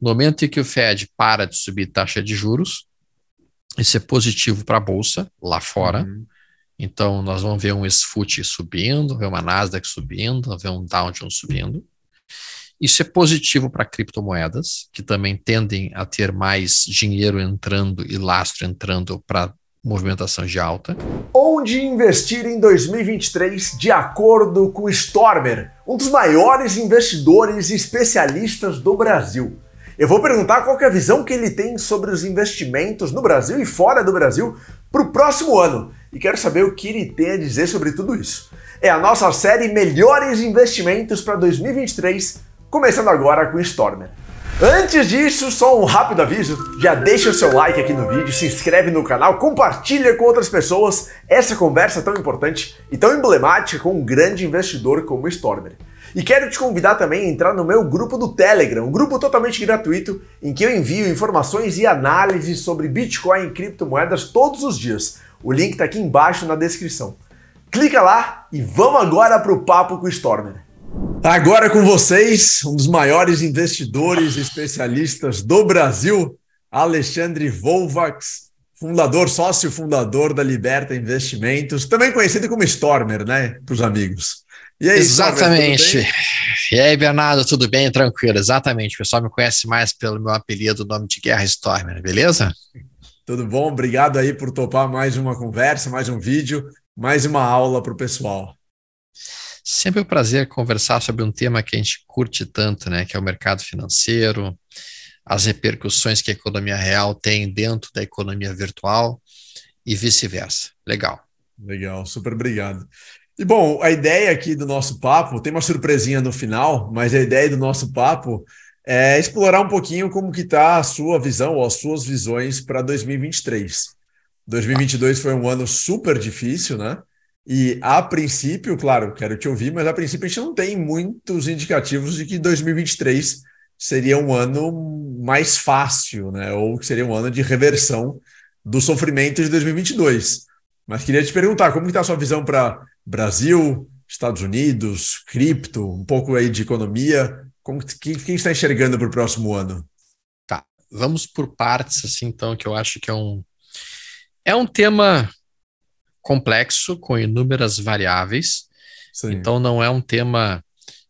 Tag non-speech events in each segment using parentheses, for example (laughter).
No momento em que o Fed para de subir taxa de juros, isso é positivo para a Bolsa lá fora. Uhum. Então, nós vamos ver um SFUT subindo, ver uma Nasdaq subindo, ver um Dow Jones subindo. Isso é positivo para criptomoedas, que também tendem a ter mais dinheiro entrando e lastro entrando para movimentação de alta. Onde investir em 2023 de acordo com Stormer, um dos maiores investidores e especialistas do Brasil. Eu vou perguntar qual é a visão que ele tem sobre os investimentos no Brasil e fora do Brasil para o próximo ano. E quero saber o que ele tem a dizer sobre tudo isso. É a nossa série Melhores Investimentos para 2023, começando agora com Stormer. Antes disso, só um rápido aviso: já deixa o seu like aqui no vídeo, se inscreve no canal, compartilha com outras pessoas essa conversa tão importante e tão emblemática com um grande investidor como Stormer. E quero te convidar também a entrar no meu grupo do Telegram, um grupo totalmente gratuito em que eu envio informações e análises sobre Bitcoin e criptomoedas todos os dias. O link está aqui embaixo na descrição. Clica lá e vamos agora para o papo com o Stormer. Agora com vocês, um dos maiores investidores e especialistas do Brasil, Alexandre Volvax, fundador, sócio fundador da Liberta Investimentos, também conhecido como Stormer, né, para os amigos. E aí, Exatamente. e aí, Bernardo, tudo bem? Tranquilo, exatamente. O pessoal me conhece mais pelo meu apelido, nome de Guerra Stormer, né? beleza? Tudo bom? Obrigado aí por topar mais uma conversa, mais um vídeo, mais uma aula para o pessoal. Sempre um prazer conversar sobre um tema que a gente curte tanto, né? Que é o mercado financeiro, as repercussões que a economia real tem dentro da economia virtual e vice-versa. Legal. Legal, super obrigado. E bom, a ideia aqui do nosso papo, tem uma surpresinha no final, mas a ideia do nosso papo é explorar um pouquinho como que está a sua visão ou as suas visões para 2023. 2022 foi um ano super difícil, né? E a princípio, claro, quero te ouvir, mas a princípio a gente não tem muitos indicativos de que 2023 seria um ano mais fácil, né? Ou que seria um ano de reversão do sofrimento de 2022. Mas queria te perguntar, como está a sua visão para Brasil, Estados Unidos, cripto, um pouco aí de economia. Como que, está enxergando para o próximo ano? Tá, vamos por partes assim, então, que eu acho que é um é um tema complexo com inúmeras variáveis. Sim. Então não é um tema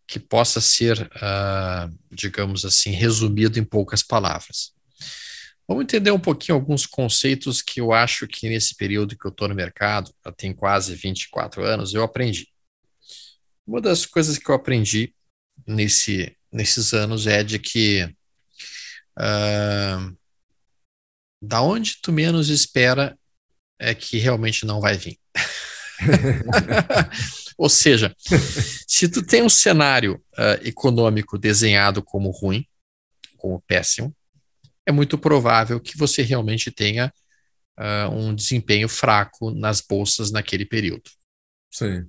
que possa ser, uh, digamos assim, resumido em poucas palavras. Vamos entender um pouquinho alguns conceitos que eu acho que nesse período que eu estou no mercado, já tem quase 24 anos, eu aprendi. Uma das coisas que eu aprendi nesse, nesses anos é de que uh, da onde tu menos espera é que realmente não vai vir. (laughs) Ou seja, se tu tem um cenário uh, econômico desenhado como ruim, como péssimo, é muito provável que você realmente tenha uh, um desempenho fraco nas bolsas naquele período. Sim.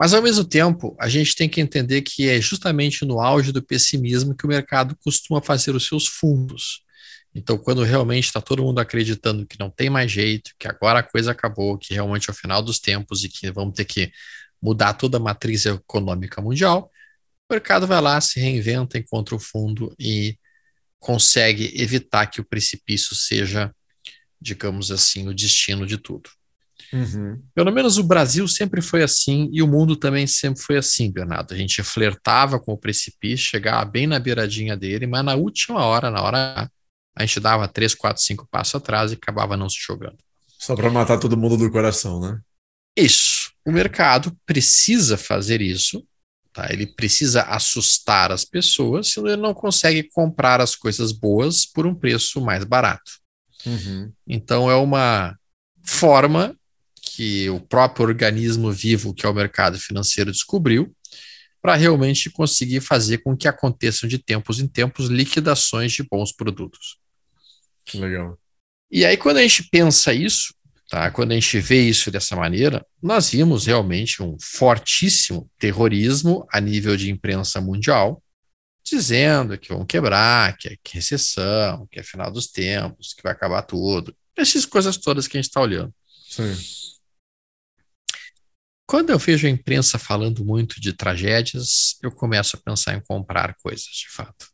Mas, ao mesmo tempo, a gente tem que entender que é justamente no auge do pessimismo que o mercado costuma fazer os seus fundos. Então, quando realmente está todo mundo acreditando que não tem mais jeito, que agora a coisa acabou, que realmente é o final dos tempos e que vamos ter que mudar toda a matriz econômica mundial, o mercado vai lá, se reinventa, encontra o fundo e consegue evitar que o precipício seja, digamos assim, o destino de tudo. Uhum. Pelo menos o Brasil sempre foi assim e o mundo também sempre foi assim, Bernardo. A gente flertava com o precipício, chegava bem na beiradinha dele, mas na última hora, na hora a gente dava três, quatro, cinco passos atrás e acabava não se jogando. Só para matar todo mundo do coração, né? Isso. O mercado precisa fazer isso Tá? Ele precisa assustar as pessoas, senão ele não consegue comprar as coisas boas por um preço mais barato. Uhum. Então é uma forma que o próprio organismo vivo, que é o mercado financeiro, descobriu para realmente conseguir fazer com que aconteçam de tempos em tempos liquidações de bons produtos. Legal. E aí, quando a gente pensa isso, Tá? Quando a gente vê isso dessa maneira, nós vimos realmente um fortíssimo terrorismo a nível de imprensa mundial, dizendo que vão quebrar, que é, é recessão, que é final dos tempos, que vai acabar tudo. Essas coisas todas que a gente está olhando. Sim. Quando eu vejo a imprensa falando muito de tragédias, eu começo a pensar em comprar coisas, de fato.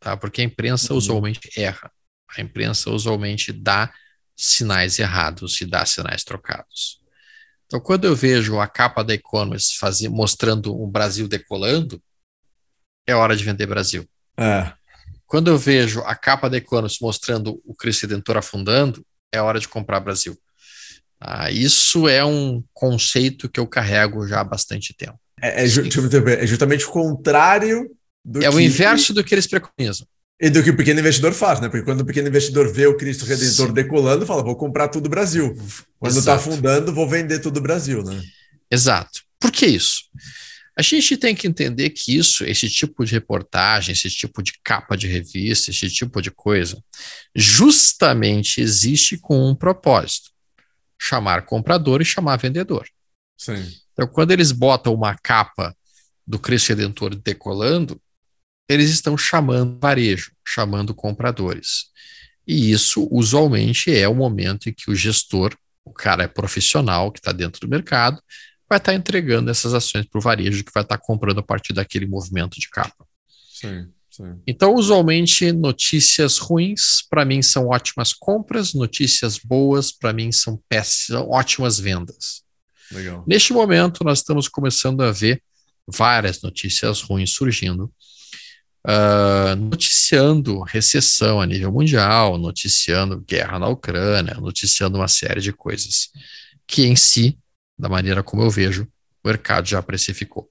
Tá? Porque a imprensa uhum. usualmente erra. A imprensa usualmente dá sinais errados e dá sinais trocados. Então, quando eu vejo a capa da Economist fazer, mostrando o Brasil decolando, é hora de vender Brasil. É. Quando eu vejo a capa da Economist mostrando o Cristo Redentor afundando, é hora de comprar Brasil. Ah, isso é um conceito que eu carrego já há bastante tempo. É, é, é justamente o contrário do É que... o inverso do que eles preconizam. E do que o pequeno investidor faz, né? Porque quando o pequeno investidor vê o Cristo Redentor Sim. decolando, fala: vou comprar tudo o Brasil. Quando está afundando, vou vender tudo o Brasil, né? Exato. Por que isso? A gente tem que entender que isso, esse tipo de reportagem, esse tipo de capa de revista, esse tipo de coisa, justamente existe com um propósito: chamar comprador e chamar vendedor. Sim. Então, quando eles botam uma capa do Cristo Redentor decolando, eles estão chamando varejo, chamando compradores. E isso, usualmente, é o momento em que o gestor, o cara é profissional que está dentro do mercado, vai estar tá entregando essas ações para o varejo que vai estar tá comprando a partir daquele movimento de capa. Sim, sim. Então, usualmente, notícias ruins para mim são ótimas compras, notícias boas para mim são péssimas, ótimas vendas. Legal. Neste momento, nós estamos começando a ver várias notícias ruins surgindo uh, noticiando recessão a nível mundial, noticiando guerra na Ucrânia, noticiando uma série de coisas que, em si, da maneira como eu vejo, o mercado já precificou.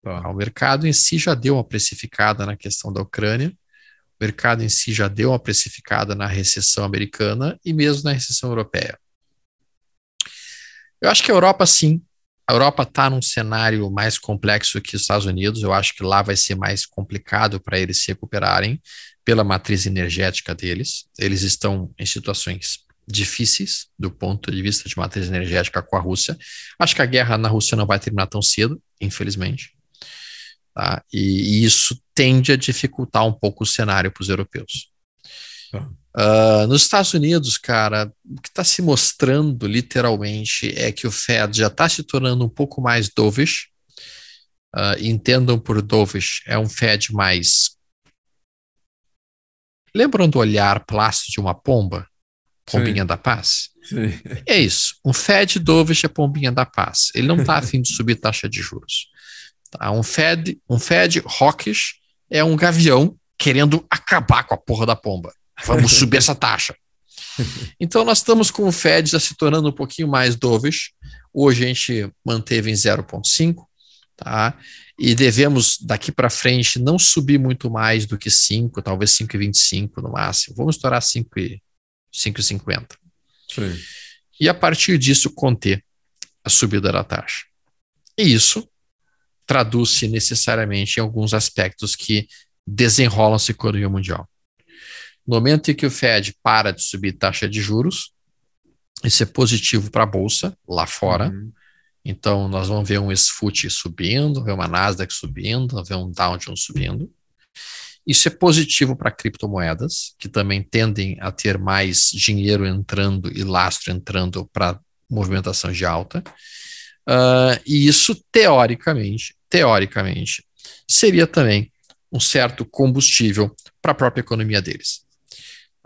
Então, o mercado em si já deu uma precificada na questão da Ucrânia, o mercado em si já deu uma precificada na recessão americana e mesmo na recessão europeia. Eu acho que a Europa, sim, a Europa está num cenário mais complexo que os Estados Unidos. Eu acho que lá vai ser mais complicado para eles se recuperarem pela matriz energética deles. Eles estão em situações difíceis do ponto de vista de matriz energética com a Rússia. Acho que a guerra na Rússia não vai terminar tão cedo, infelizmente. Tá? E, e isso tende a dificultar um pouco o cenário para os europeus. Tá. Uh, nos Estados Unidos, cara, o que está se mostrando literalmente é que o Fed já está se tornando um pouco mais dovish. Uh, entendam por dovish, é um Fed mais. lembrando o olhar plástico de uma pomba? Pombinha Sim. da Paz? Sim. É isso. Um Fed dovish é Pombinha da Paz. Ele não está afim de subir taxa de juros. Tá? Um Fed, um Fed hawkish é um gavião querendo acabar com a porra da pomba. Vamos subir essa taxa. Então, nós estamos com o Fed já se tornando um pouquinho mais dovish. Hoje a gente manteve em 0,5, tá? E devemos daqui para frente não subir muito mais do que 5, talvez 5,25 no máximo. Vamos estourar 5,50. Sim. E a partir disso conter a subida da taxa. E isso traduz-se necessariamente em alguns aspectos que desenrolam-se a economia mundial. No momento em que o Fed para de subir taxa de juros, isso é positivo para a Bolsa lá fora. Uhum. Então, nós vamos ver um SFUT subindo, ver uma Nasdaq subindo, ver um Dow Jones subindo. Isso é positivo para criptomoedas, que também tendem a ter mais dinheiro entrando e lastro entrando para movimentação de alta. Uh, e isso, teoricamente, teoricamente, seria também um certo combustível para a própria economia deles.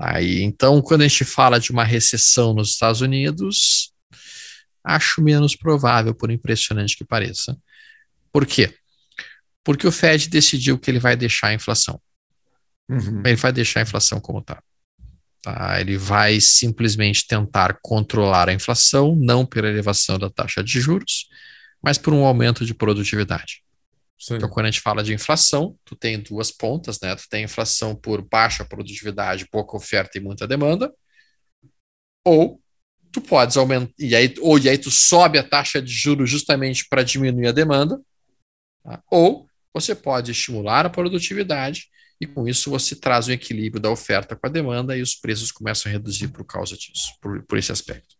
Aí, então, quando a gente fala de uma recessão nos Estados Unidos, acho menos provável, por impressionante que pareça. Por quê? Porque o Fed decidiu que ele vai deixar a inflação. Uhum. Ele vai deixar a inflação como está. Tá? Ele vai simplesmente tentar controlar a inflação, não pela elevação da taxa de juros, mas por um aumento de produtividade. Sim. Então, quando a gente fala de inflação, tu tem duas pontas, né? Tu tem inflação por baixa produtividade, pouca oferta e muita demanda, ou tu podes aumentar, e aí, ou e aí tu sobe a taxa de juros justamente para diminuir a demanda, tá? ou você pode estimular a produtividade e com isso você traz o equilíbrio da oferta com a demanda e os preços começam a reduzir por causa disso, por, por esse aspecto.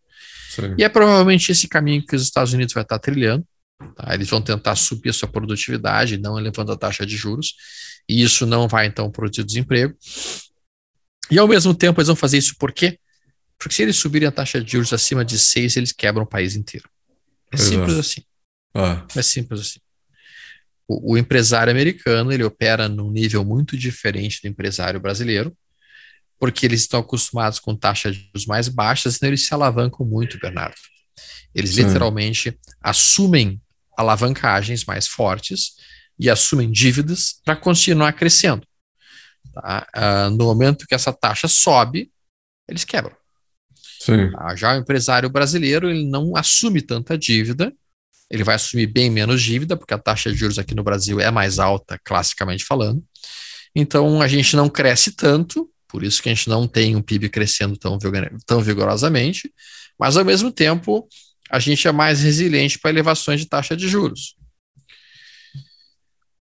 Sim. E é provavelmente esse caminho que os Estados Unidos vai estar tá trilhando, Tá? Eles vão tentar subir a sua produtividade, não elevando a taxa de juros, e isso não vai, então, produzir desemprego. E, ao mesmo tempo, eles vão fazer isso por quê? Porque se eles subirem a taxa de juros acima de 6, eles quebram o país inteiro. É Exato. É. simples assim. Ah. É simples assim. O, o, empresário americano, ele opera num nível muito diferente do empresário brasileiro, porque eles estão acostumados com taxas de juros mais baixas, então eles se alavancam muito, Bernardo. Eles Sim. literalmente assumem alavancagens mais fortes e assumem dívidas para continuar crescendo. Tá? Ah, no momento que essa taxa sobe, eles quebram. Tá? Já o empresário brasileiro ele não assume tanta dívida, ele vai assumir bem menos dívida, porque a taxa de juros aqui no Brasil é mais alta, classicamente falando. Então a gente não cresce tanto, por isso que a gente não tem um PIB crescendo tão, tão vigorosamente, mas ao mesmo tempo a gente é mais resiliente para elevações de taxa de juros.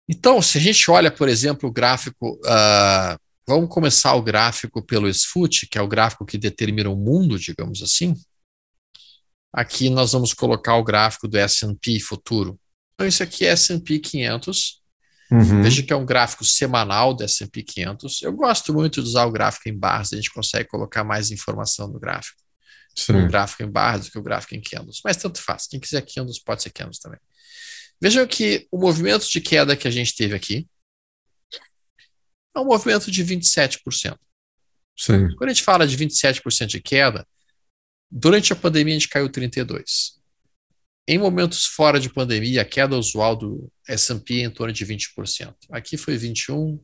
Então, se a gente olha, por exemplo, o gráfico, uh, vamos começar o gráfico pelo SFUT, que é o gráfico que determina o mundo, digamos assim. Aqui nós vamos colocar o gráfico do S&P futuro. Então, isso aqui é S&P 500, Uhum. Veja que é um gráfico semanal do S&P 500. Eu gosto muito de usar o gráfico em barras, a gente consegue colocar mais informação no gráfico. Sim. gráfico em barras do que o gráfico em candles. Mas tanto faz. Quem quiser candles, pode ser candles também. Vejam que o movimento de queda que a gente teve aqui é um movimento de 27%. Sim. Quando a gente fala de 27% de queda, durante a pandemia a gente caiu 32%. Em momentos fora de pandemia, a queda usual do S&P é em torno de 20%. Aqui foi 21%,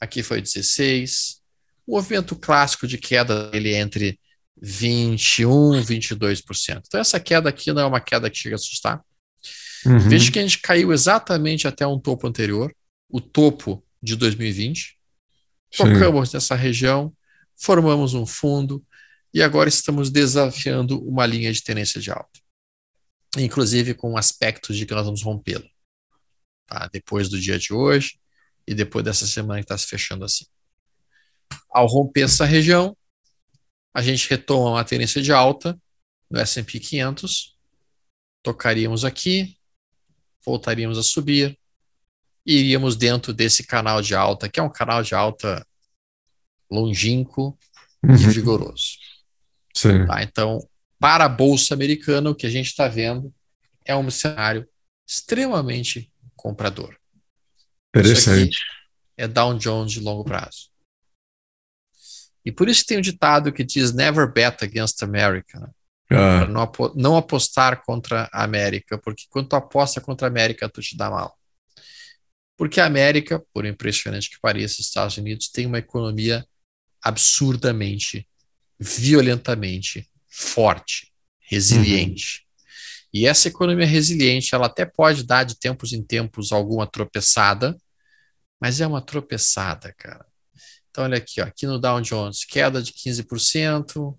aqui foi 16%. O movimento clássico de queda ele é entre 21, 22%. Então, essa queda aqui não é uma queda que chega a assustar. Uhum. Veja que a gente caiu exatamente até um topo anterior, o topo de 2020. Tocamos Sim. nessa região, formamos um fundo e agora estamos desafiando uma linha de tendência de alta. Inclusive com aspectos de que nós vamos rompê-la. Tá? Depois do dia de hoje e depois dessa semana que está se fechando assim. Ao romper essa região, a gente retoma uma tendência de alta no S&P 500, tocaríamos aqui, voltaríamos a subir, e iríamos dentro desse canal de alta, que é um canal de alta longínquo uhum. e vigoroso. Tá? Então, para a Bolsa Americana, o que a gente está vendo é um cenário extremamente comprador. Interessante. é Dow Jones de longo prazo. E por isso tem um ditado que diz never bet against America, né? ah. não, não, apostar contra a América, porque quando tu aposta contra a América, tu te dá mal. Porque a América, por impressionante que pareça, Estados Unidos tem uma economia absurdamente, violentamente forte, resiliente. Uhum. E essa economia resiliente, ela até pode dar de tempos em tempos alguma tropeçada, mas é uma tropeçada, cara. Então, olha aqui, ó, aqui no Dow Jones, queda de 15%,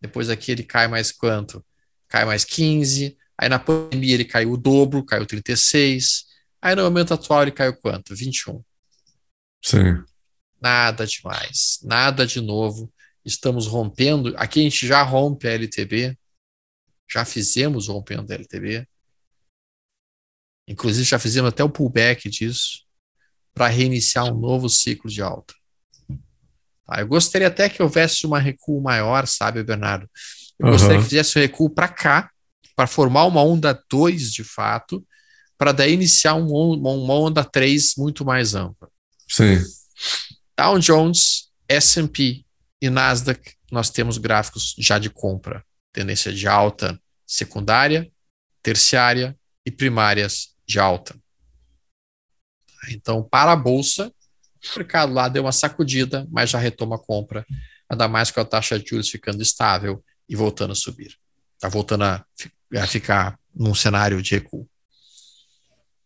depois aqui ele cai mais quanto? Cai mais 15%, aí na pandemia ele caiu o dobro, caiu 36%, aí no momento atual ele caiu quanto? 21%. Sim. Nada demais, nada de novo. Estamos rompendo, aqui a gente já rompe a LTB, já fizemos rompendo a LTB, inclusive já fizemos até o pullback disso, para reiniciar um novo ciclo de alta. Tá? Eu gostaria até que houvesse uma recuo maior, sabe, Bernardo? Eu uhum. gostaria que fizesse um recuo para cá, para formar uma onda 2 de fato, para daí iniciar um, uma onda 3 muito mais ampla. Sim. Dow Jones, S&P e Nasdaq, nós temos gráficos já de compra, tendência de alta secundária, terciária e primárias de alta. Então, para a bolsa, o mercado lá deu uma sacudida, mas já retoma a compra, ainda mais com a taxa de juros ficando estável e voltando a subir. Está voltando a, a, ficar num cenário de recuo.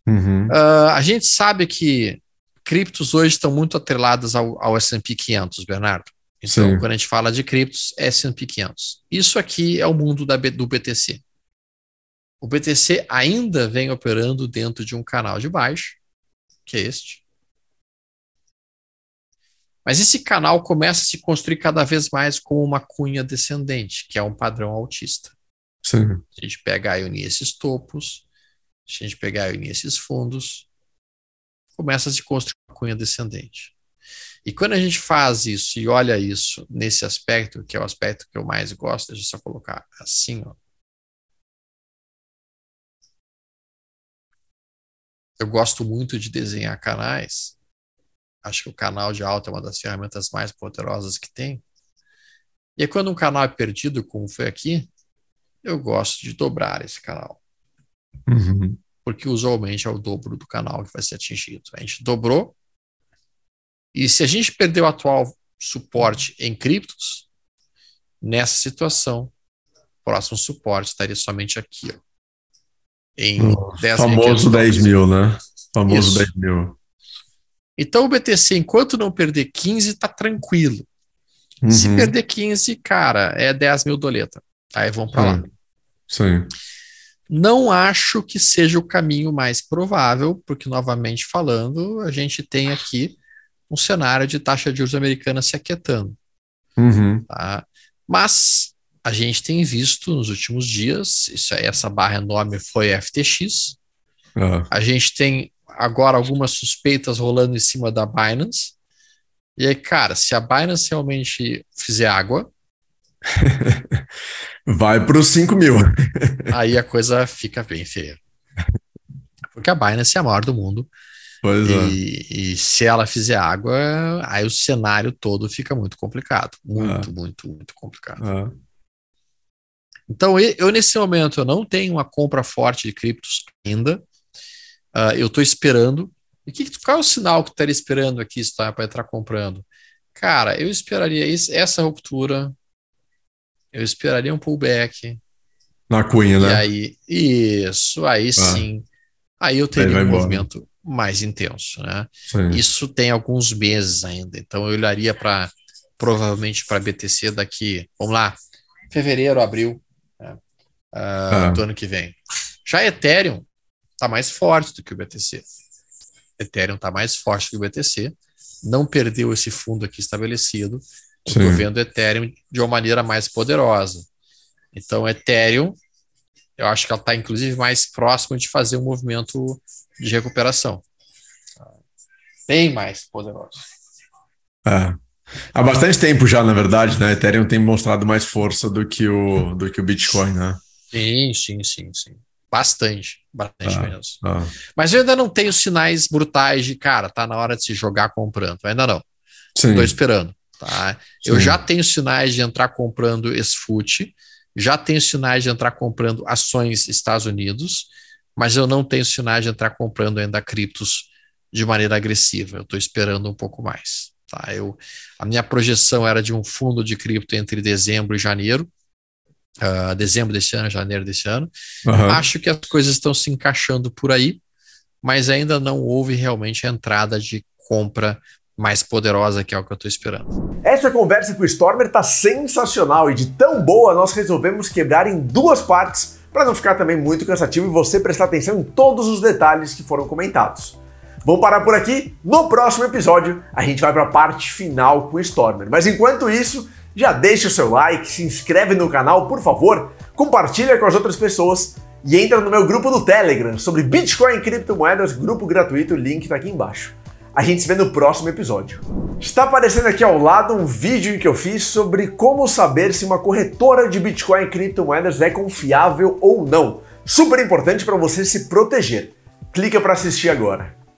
Uhum. Uh, a gente sabe que criptos hoje estão muito atreladas ao, ao S&P 500, Bernardo. Então, Sim. quando a gente fala de criptos, é S&P 500. Isso aqui é o mundo da, do BTC. O BTC ainda vem operando dentro de um canal de baixo, que é este, mas esse canal começa a se construir cada vez mais como uma cunha descendente, que é um padrão autista. Sim. Se a gente pegar e unir esses topos, se a gente pegar e unir esses fundos, começa a se construir uma cunha descendente. E quando a gente faz isso e olha isso nesse aspecto, que é o aspecto que eu mais gosto, deixa eu só colocar assim, ó. Eu gosto muito de desenhar canais Acho que o canal de alta é uma das ferramentas mais poderosas que tem. E quando um canal é perdido, como foi aqui, eu gosto de dobrar esse canal. Uhum. Porque usualmente é o dobro do canal que vai ser atingido. A gente dobrou. E se a gente perder o atual suporte em criptos, nessa situação, o próximo suporte estaria somente aqui. Ó, em 10 famoso 10 mil, né? Famoso Isso. 10 mil. Então o BTC, enquanto não perder 15, tá tranquilo. Uhum. Se perder 15, cara, é 10 mil doleta. Aí vão para lá. Sim. Não acho que seja o caminho mais provável, porque, novamente falando, a gente tem aqui um cenário de taxa de uso americana se aquietando. Uhum. Tá? Mas a gente tem visto nos últimos dias, isso, essa barra enorme foi FTX, uhum. Ah. a gente tem agora algumas suspeitas rolando em cima da Binance. E aí, cara, se a Binance realmente fizer água. (laughs) Vai para os 5 mil. (laughs) aí a coisa fica bem feia. Porque a Binance é a maior do mundo. Pois é. e, é. e se ela fizer água, aí o cenário todo fica muito complicado. Muito, é. muito, muito complicado. É. Então, eu nesse momento eu não tenho uma compra forte de criptos ainda uh, eu estou esperando. E que, qual é o sinal que tu estaria esperando aqui, tá, para entrar comprando? Cara, eu esperaria esse, essa ruptura, eu esperaria um pullback. Na cunha, né? e Aí, isso, aí ah. sim. Aí eu teria aí um embora. movimento mais intenso, né? Sim. Isso tem alguns meses ainda, então eu olharia para provavelmente para BTC daqui, vamos lá, fevereiro, abril né? uh, ah. do ano que vem. Já Ethereum, está mais forte do que o BTC. Ethereum está mais forte que o BTC, não perdeu esse fundo aqui estabelecido. Estou vendo Ethereum de uma maneira mais poderosa. Então, Ethereum, eu acho que ela está, inclusive, mais próxima de fazer um movimento de recuperação. Bem mais poderosa. É. Há bastante tempo já, na verdade, né? Ethereum tem mostrado mais força do que o, do que o Bitcoin, né? Sim, sim, sim, sim. Bastante, bastante ah, mesmo. Ah. Mas eu ainda não tenho sinais brutais de, cara, tá na hora de se jogar comprando. Ainda não. Sim. esperando. Tá? Eu já tenho sinais de entrar comprando esfute. já tenho sinais de entrar comprando ações Estados Unidos, mas eu não tenho sinais de entrar comprando ainda criptos de maneira agressiva. Eu estou esperando um pouco mais. Tá? Eu, a minha projeção era de um fundo de cripto entre dezembro e janeiro uh, dezembro desse ano, janeiro desse ano. Uhum. Acho que as coisas estão se encaixando por aí, mas ainda não houve realmente a entrada de compra mais poderosa, que é o que eu estou esperando. Essa conversa com o Stormer está sensacional e de tão boa nós resolvemos quebrar em duas partes para não ficar também muito cansativo e você prestar atenção em todos os detalhes que foram comentados. Vamos parar por aqui. No próximo episódio, a gente vai para a parte final com o Stormer. Mas enquanto isso, já deixa o seu like, se inscreve no canal, por favor, compartilha com as outras pessoas e entra no meu grupo do Telegram sobre Bitcoin e criptomoedas, grupo gratuito, o link tá aqui embaixo. A gente se vê no próximo episódio. Está aparecendo aqui ao lado um vídeo que eu fiz sobre como saber se uma corretora de Bitcoin e criptomoedas é confiável ou não. Super importante para você se proteger. Clica para assistir agora.